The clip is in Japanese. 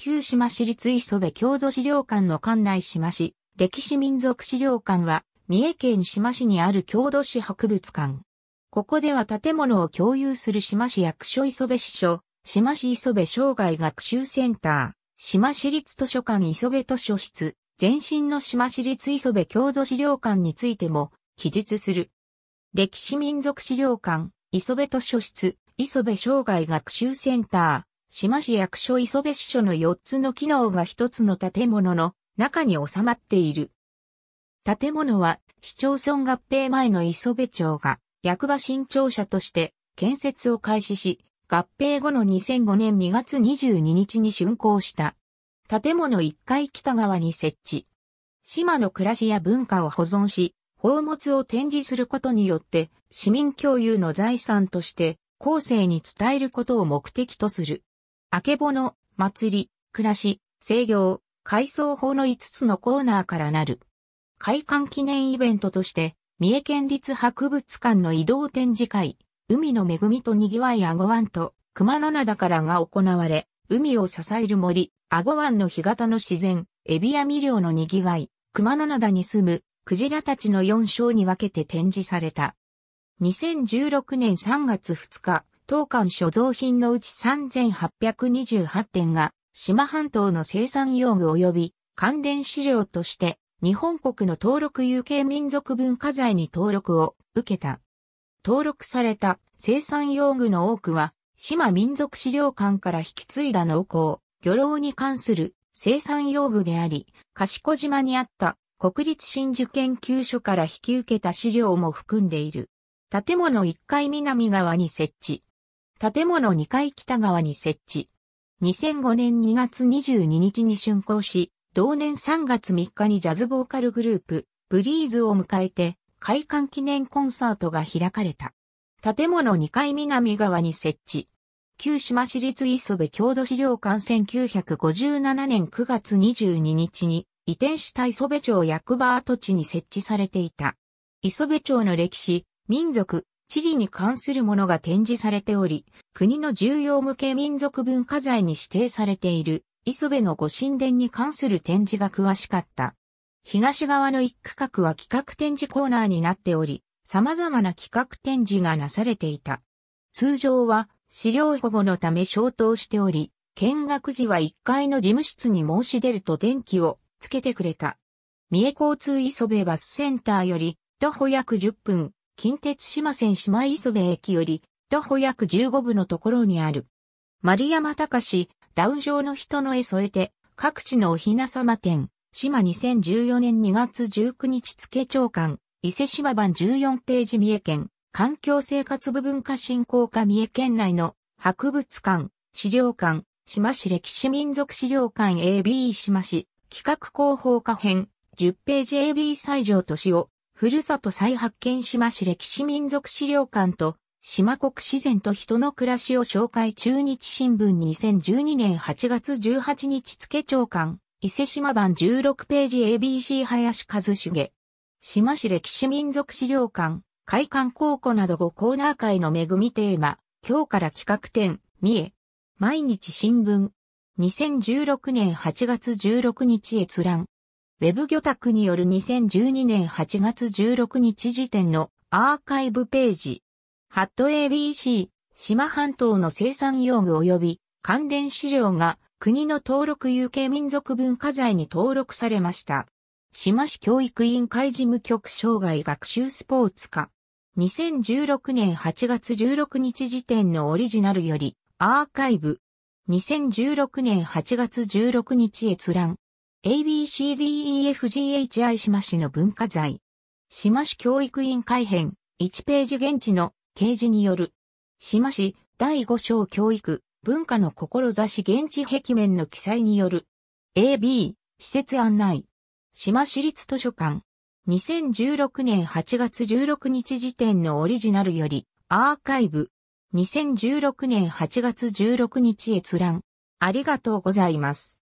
旧島市立磯部郷土資料館の館内島市、歴史民族資料館は、三重県島市にある郷土史博物館。ここでは建物を共有する島市役所磯部支所、島市磯部障害学習センター、島市立図書館磯部図書室、前身の島市立磯部郷土資料館についても記述する。歴史民族資料館、磯部図書室、磯部障害学習センター、島市役所磯部支所の4つの機能が1つの建物の中に収まっている。建物は市町村合併前の磯部町が役場新庁舎として建設を開始し、合併後の2005年2月22日に竣工した。建物1階北側に設置。島の暮らしや文化を保存し、宝物を展示することによって市民共有の財産として後世に伝えることを目的とする。あけぼの、祭り、暮らし、制御、改装法の5つのコーナーからなる。開館記念イベントとして、三重県立博物館の移動展示会、海の恵みと賑わいアゴワンと熊野灘からが行われ、海を支える森、アゴワンの干潟の自然、エビやリオの賑わい、熊野灘に住むクジラたちの4章に分けて展示された。2016年3月2日、当館所蔵品のうち3828点が、島半島の生産用具及び関連資料として、日本国の登録有形民族文化財に登録を受けた。登録された生産用具の多くは、島民族資料館から引き継いだ農耕、漁労に関する生産用具であり、賢島にあった国立真珠研究所から引き受けた資料も含んでいる。建物1階南側に設置、建物2階北側に設置。2005年2月22日に竣工し、同年3月3日にジャズボーカルグループ、ブリーズを迎えて、開館記念コンサートが開かれた。建物2階南側に設置。旧島市立磯部郷土資料館1957年9月22日に移転した磯部町役場跡地に設置されていた。磯部町の歴史、民族、地理に関するものが展示されており、国の重要無形民族文化財に指定されている磯部の御神殿に関する展示が詳しかった。東側の一区画は企画展示コーナーになっており、様々な企画展示がなされていた。通常は資料保護のため消灯しており、見学時は1階の事務室に申し出ると電気をつけてくれた。三重交通磯部バスセンターより徒歩約10分、近鉄島線島磯部駅より、徒歩約15分のところにある。丸山隆、ダウン上の人の絵添えて、各地のおひなさま展、島2014年2月19日付長官、伊勢島版14ページ三重県、環境生活部文化振興課三重県内の博物館、資料館、島市歴史民族資料館 AB 島市、企画広報課編、10ページ AB 西条敏夫、ふるさと再発見島市歴史民族資料館と、島国自然と人の暮らしを紹介中日新聞2012年8月18日付長官、伊勢島版16ページ ABC 林和重。島市歴史民族資料館、海館高校など5コーナー会の恵みテーマ、今日から企画展、三重。毎日新聞。2016年8月16日閲覧。ウェブ魚拓による2012年8月16日時点のアーカイブページ。ハット ABC、島半島の生産用具及び関連資料が国の登録有形民族文化財に登録されました。島市教育委員会事務局障害学習スポーツ課。2016年8月16日時点のオリジナルよりアーカイブ。2016年8月16日閲覧。ABCDEFGHI 島市の文化財。島市教育委員会編、1ページ現地の掲示による。島市第5章教育、文化の志現地壁面の記載による。AB、施設案内。島市立図書館。2016年8月16日時点のオリジナルより、アーカイブ。2016年8月16日閲覧。ありがとうございます。